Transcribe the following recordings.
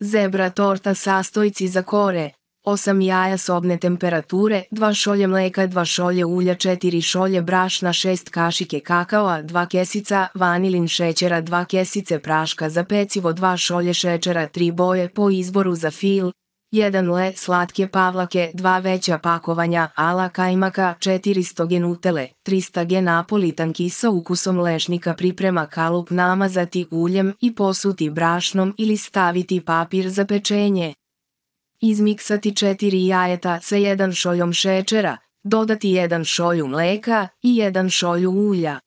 Zebra torta sastojci za kore, 8 jaja sobne temperature, 2 šolje mleka, 2 šolje ulja, 4 šolje brašna, 6 kašike kakao, 2 kesica vanilin šećera, 2 kesice praška za pecivo, 2 šolje šećera, 3 boje po izboru za fil, 1 le slatke pavlake, 2 veća pakovanja ala kajmaka, 400 gen utele, 300 gen napolitanki sa ukusom lešnika priprema kalup namazati uljem i posuti brašnom ili staviti papir za pečenje. Izmiksati 4 jajeta sa jedan šoljom šećera, dodati 1 šolju mleka i 1 šolju ulja.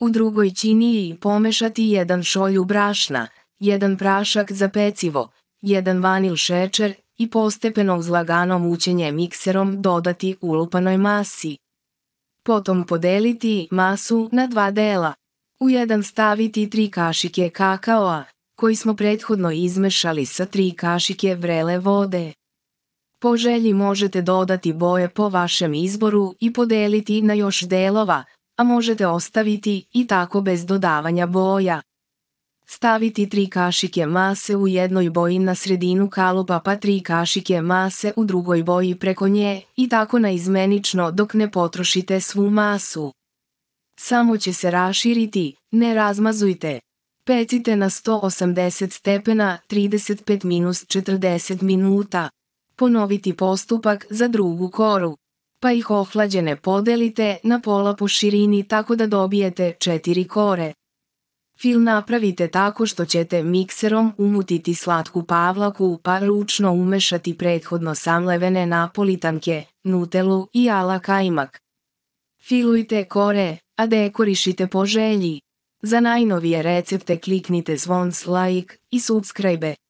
U drugoj činiji pomešati jedan šolju brašna, jedan prašak za pecivo, jedan vanil šećer i postepeno uz lagano mućenje mikserom dodati ulupanoj masi. Potom podeliti masu na dva dela. U jedan staviti 3 kašike kakaoa, koji smo prethodno izmešali sa 3 kašike vrele vode. Po želji možete dodati boje po vašem izboru i podeliti na još delova, a možete ostaviti i tako bez dodavanja boja. Staviti tri kašike mase u jednoj boji na sredinu kalupa pa tri kašike mase u drugoj boji preko nje i tako naizmenično dok ne potrošite svu masu. Samo će se raširiti, ne razmazujte. Pecite na 180 stepena 35-40 minuta. Ponoviti postupak za drugu koru. Pa ih ohlađene podelite na pola po širini tako da dobijete 4 kore. Fil napravite tako što ćete mikserom umutiti slatku pavlaku pa ručno umešati prethodno samlevene napolitanke, nutelu i ala kajmak. Filujte kore, a dekorišite po želji. Za najnovije recepte kliknite zvon like i subscribe.